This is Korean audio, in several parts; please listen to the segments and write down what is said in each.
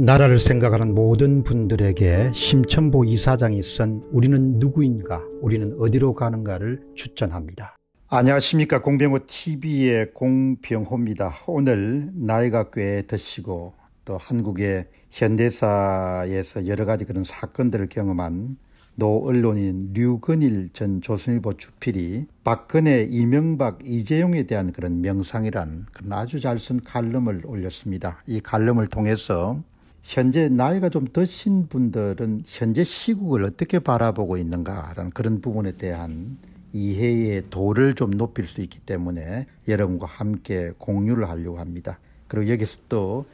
나라를 생각하는 모든 분들에게 심천보 이사장이 쓴 우리는 누구인가 우리는 어디로 가는가를 추천합니다. 안녕하십니까 공병호TV의 공병호입니다. 오늘 나이가 꽤 드시고 또 한국의 현대사에서 여러 가지 그런 사건들을 경험한 노 언론인 류건일 전 조선일보 주필이 박근혜, 이명박, 이재용에 대한 그런 명상이란 그런 아주 잘 쓴 칼럼을 올렸습니다. 이 칼럼을 통해서 현재 나이가 좀 드신 분들은 현재 시국을 어떻게 바라보고 있는가라는 그런 부분에 대한 이해의 도를 좀 높일 수 있기 때문에 여러분과 함께 공유를 하려고 합니다. 그리고 여기서 또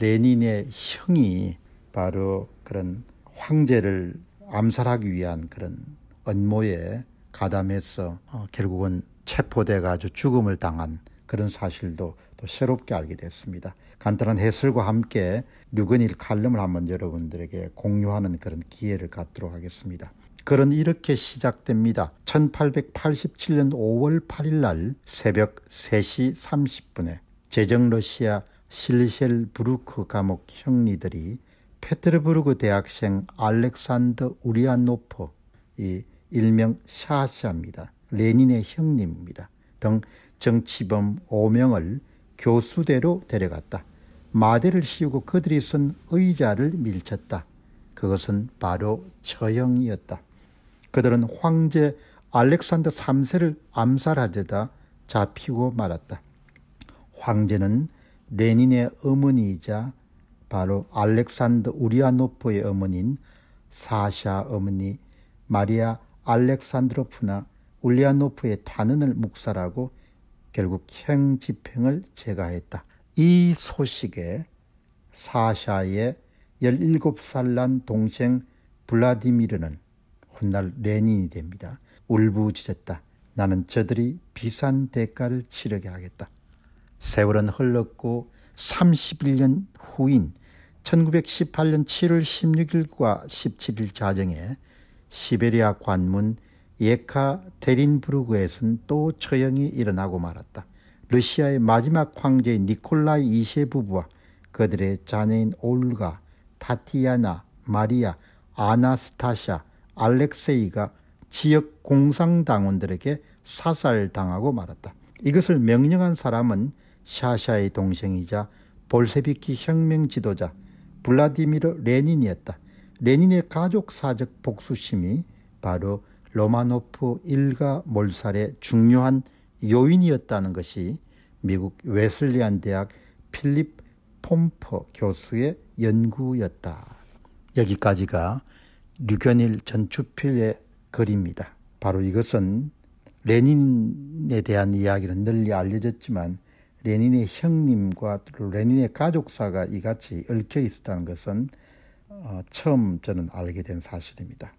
레닌의 형이 바로 그런 황제를 암살하기 위한 그런 업무에 가담해서 어, 결국은 체포돼가지고 죽음을 당한 그런 사실도 또 새롭게 알게 됐습니다. 간단한 해설과 함께 류근일 칼럼을 한번 여러분들에게 공유하는 그런 기회를 갖도록 하겠습니다. 그런 이렇게 시작됩니다. 1887년 5월 8일 날 새벽 3시 30분에 제정 러시아 실리셸 브루크 감옥 형리들이 페트르부르크 대학생 알렉산더 우리안노퍼이 일명 샤샤입니다. 레닌의 형님입니다. 등 정치범 5명을 교수대로 데려갔다. 마대를 씌우고 그들이 쓴 의자를 밀쳤다. 그것은 바로 처형이었다. 그들은 황제 알렉산더 3세를 암살하려 잡히고 말았다. 황제는 레닌의 어머니이자 바로 알렉산더 우리아노프의 어머니인 사샤 어머니 마리아 알렉산드로프나 울리아노프의 탄원을 묵살하고 결국 행 집행을 제가했다. 이 소식에 사샤의 17살 난 동생 블라디미르는 훗날 레닌이 됩니다. 울부짖었다. 나는 저들이 비싼 대가를 치르게 하겠다. 세월은 흘렀고 31년 후인 1918년 7월 16일과 17일 자정에 시베리아 관문 예카 데린부르그에선 또 처형이 일어나고 말았다. 러시아의 마지막 황제 니콜라이 2세 부부와 그들의 자녀인 올가, 타티아나, 마리아, 아나스타샤, 알렉세이가 지역 공산당원들에게 사살당하고 말았다. 이것을 명령한 사람은 샤샤의 동생이자 볼세비키 혁명 지도자 블라디미르 레닌이었다. 레닌의 가족 사적 복수심이 바로 로마노프 일가 몰살의 중요한 요인이었다는 것이 미국 웨슬리안 대학 필립 폼퍼 교수의 연구였다. 여기까지가 류견일 전추필의 글입니다. 바로 이것은 레닌에 대한 이야기는 널리 알려졌지만 레닌의 형님과 레닌의 가족사가 이같이 얽혀 있었다는 것은 어, 처음 저는 알게 된 사실입니다.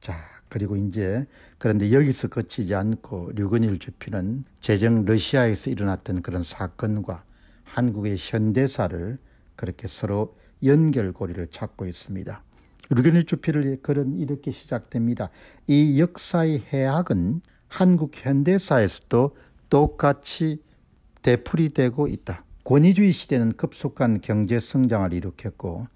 자, 그리고 이제 그런데 여기서 그치지 않고 류건일 주피는재정 러시아에서 일어났던 그런 사건과 한국의 현대사를 그렇게 서로 연결고리를 찾고 있습니다. 류건일 주피를 그런 이렇게 시작됩니다. 이 역사의 해악은 한국 현대사에서도 똑같이 되풀이되고 있다. 권위주의 시대는 급속한 경제 성장을 일으켰고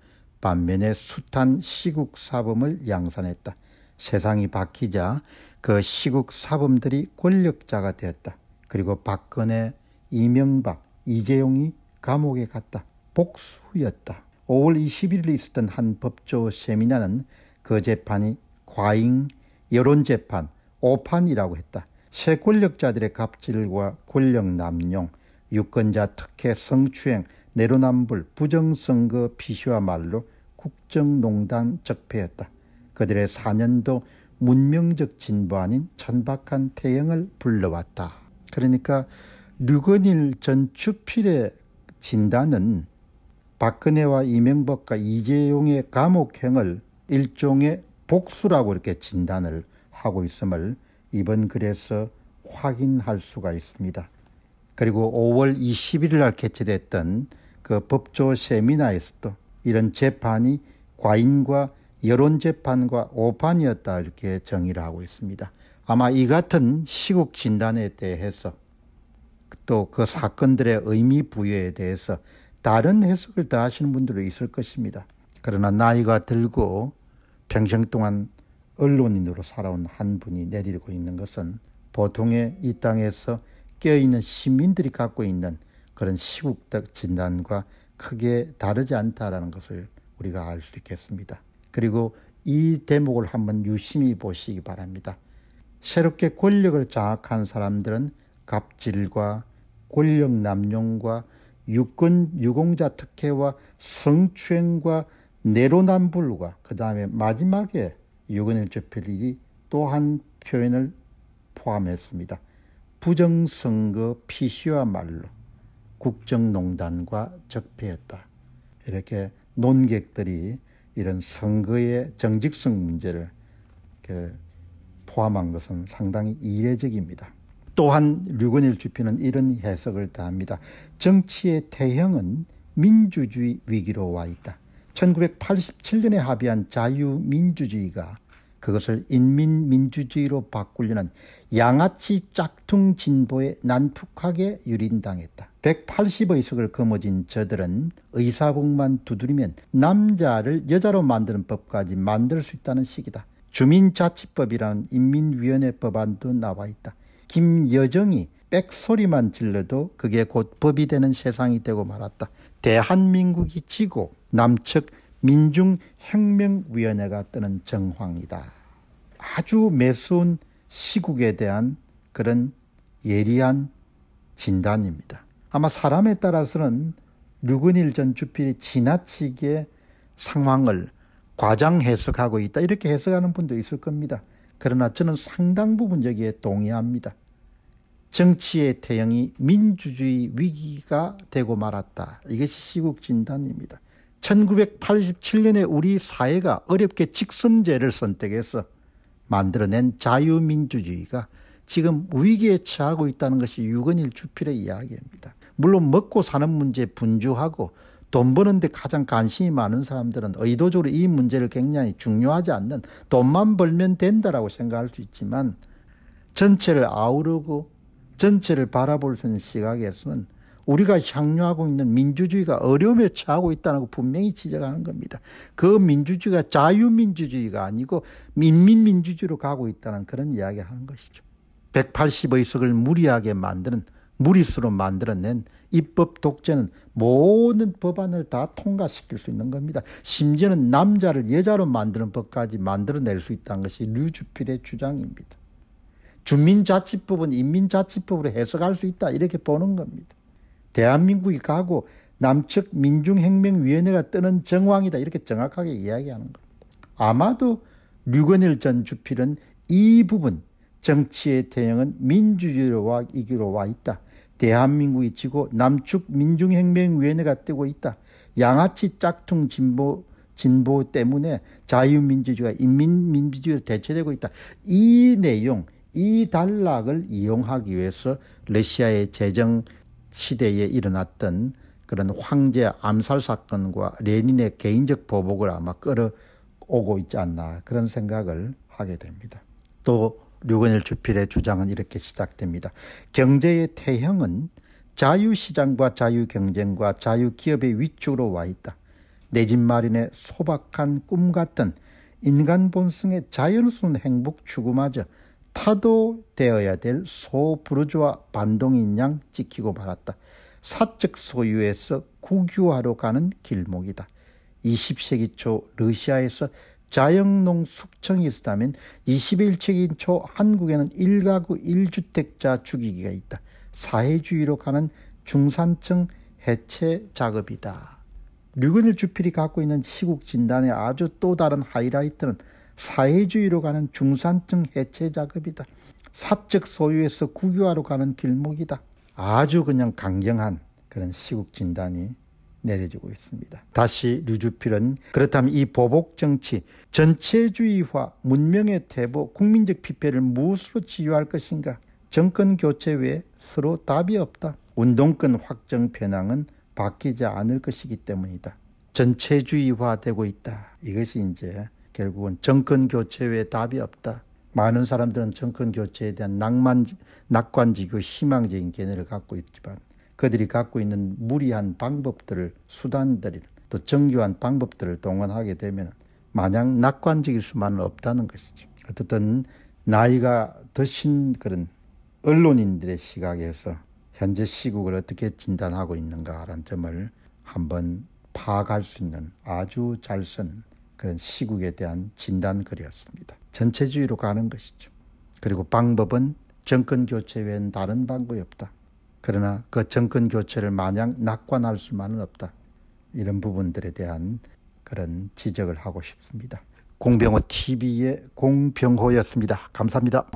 반면에 숱한 시국 사범을 양산했다. 세상이 바뀌자 그 시국 사범들이 권력자가 되었다. 그리고 박근혜, 이명박, 이재용이 감옥에 갔다. 복수였다. 5월 21일에 있었던 한 법조 세미나는 그 재판이 과잉, 여론재판, 오판이라고 했다. 새 권력자들의 갑질과 권력 남용, 유권자 특혜 성추행, 내로남불, 부정선거 피시와 말로 국정농단 적폐였다. 그들의 4년도 문명적 진보 아닌 천박한 태형을 불러왔다. 그러니까 류건일 전 추필의 진단은 박근혜와 이명박과 이재용의 감옥행을 일종의 복수라고 이렇게 진단을 하고 있음을 이번 글에서 확인할 수가 있습니다. 그리고 5월 21일 날 개최됐던 그 법조 세미나에서도 이런 재판이 과인과 여론재판과 오판이었다 이렇게 정의를 하고 있습니다. 아마 이 같은 시국 진단에 대해서 또 그 사건들의 의미 부여에 대해서 다른 해석을 다 하시는 분들도 있을 것입니다. 그러나 나이가 들고 평생 동안 언론인으로 살아온 한 분이 내리고 있는 것은 보통의 이 땅에서 깨어있는 시민들이 갖고 있는 그런 시국적 진단과 크게 다르지 않다라는 것을 우리가 알 수 있겠습니다. 그리고 이 대목을 한번 유심히 보시기 바랍니다. 새롭게 권력을 장악한 사람들은 갑질과 권력 남용과 유권 유공자 특혜와 성추행과 내로남불과 그 다음에 마지막에 유근일조필이 또한 표현을 포함했습니다. 부정선거 피시와 말로 국정농단과 적폐였다. 이렇게 논객들이 이런 선거의 정직성 문제를 포함한 것은 상당히 이례적입니다. 또한 류건일 주피는 이런 해석을 다합니다. 정치의 태형은 민주주의 위기로 와 있다. 1987년에 합의한 자유민주주의가 그것을 인민민주주의로 바꾸려는 양아치 짝퉁 진보에 난폭하게 유린당했다. 180의석을 거머쥔 저들은 의사국만 두드리면 남자를 여자로 만드는 법까지 만들 수 있다는 식이다. 주민자치법이라는 인민위원회 법안도 나와 있다. 김여정이 빽소리만 질러도 그게 곧 법이 되는 세상이 되고 말았다. 대한민국이 지고 남측 민중혁명위원회가 뜨는 정황이다. 아주 매수운 시국에 대한 그런 예리한 진단입니다. 아마 사람에 따라서는 류근일 전 주필이 지나치게 상황을 과장 해석하고 있다 이렇게 해석하는 분도 있을 겁니다. 그러나 저는 상당 부분 여기에 동의합니다. 정치의 태형이 민주주의 위기가 되고 말았다. 이것이 시국 진단입니다. 1987년에 우리 사회가 어렵게 직선제를 선택해서 만들어낸 자유민주주의가 지금 위기에 처하고 있다는 것이 유건일 주필의 이야기입니다. 물론 먹고 사는 문제 분주하고 돈 버는데 가장 관심이 많은 사람들은 의도적으로 이 문제를 굉장히 중요하지 않는 돈만 벌면 된다라고 생각할 수 있지만 전체를 아우르고 전체를 바라볼 수 있는 시각에서는 우리가 향유하고 있는 민주주의가 어려움에 처하고 있다는 거 분명히 지적하는 겁니다. 그 민주주의가 자유민주주의가 아니고 민민민주주의로 가고 있다는 그런 이야기를 하는 것이죠. 180의석을 무리하게 만드는 무리수로 만들어낸 입법 독재는 모든 법안을 다 통과시킬 수 있는 겁니다. 심지어는 남자를 여자로 만드는 법까지 만들어낼 수 있다는 것이 류주필의 주장입니다. 주민자치법은 인민자치법으로 해석할 수 있다 이렇게 보는 겁니다. 대한민국이 가고 남측 민중혁명위원회가 뜨는 정황이다 이렇게 정확하게 이야기하는 겁니다. 아마도 류건일 전 주필은 이 부분 정치의 대응은 민주주의와 이기로 와 있다. 대한민국이 지고 남측 민중혁명위원회가 뜨고 있다. 양아치 짝퉁 진보 진보 때문에 자유민주주의가 인민민주주의로 대체되고 있다. 이 내용, 이 단락을 이용하기 위해서 러시아의 재정 시대에 일어났던 그런 황제 암살 사건과 레닌의 개인적 보복을 아마 끌어오고 있지 않나 그런 생각을 하게 됩니다. 또 류건일 주필의 주장은 이렇게 시작됩니다. 경제의 태형은 자유시장과 자유경쟁과 자유기업의 위축으로 와 있다. 내 집 마련의 소박한 꿈 같은 인간 본성의 자연스러운 행복 추구마저 타도되어야 될 소부르주아 반동인 양 지키고 말았다. 사적 소유에서 국유화로 가는 길목이다. 20세기 초 러시아에서 자영농 숙청이 있었다면 2 1세인초 한국에는 1가구 1주택자 죽이기가 있다. 사회주의로 가는 중산층 해체 작업이다. 류근일 주필이 갖고 있는 시국 진단의 아주 또 다른 하이라이트는 사회주의로 가는 중산층 해체 작업이다. 사적 소유에서 국유화로 가는 길목이다. 아주 그냥 강경한 그런 시국 진단이 내려지고 있습니다. 다시 류주필은 그렇다면 이 보복 정치, 전체주의화, 문명의 퇴보, 국민적 피폐를 무엇으로 치유할 것인가? 정권 교체 외에 서로 답이 없다. 운동권 확정 편향은 바뀌지 않을 것이기 때문이다. 전체주의화되고 있다. 이것이 이제 결국은 정권 교체 외에 답이 없다. 많은 사람들은 정권 교체에 대한 낭만, 낙관지교, 희망적인 견해를 갖고 있지만 그들이 갖고 있는 무리한 방법들을 수단들을 또 정교한 방법들을 동원하게 되면 마냥 낙관적일 수만은 없다는 것이죠. 어쨌든 나이가 드신 그런 언론인들의 시각에서 현재 시국을 어떻게 진단하고 있는가라는 점을 한번 파악할 수 있는 아주 잘 쓴 그런 시국에 대한 진단글이었습니다. 전체주의로 가는 것이죠. 그리고 방법은 정권 교체 외엔 다른 방법이 없다. 그러나 그 정권 교체를 마냥 낙관할 수만은 없다. 이런 부분들에 대한 그런 지적을 하고 싶습니다. 공병호 TV의 공병호였습니다. 감사합니다.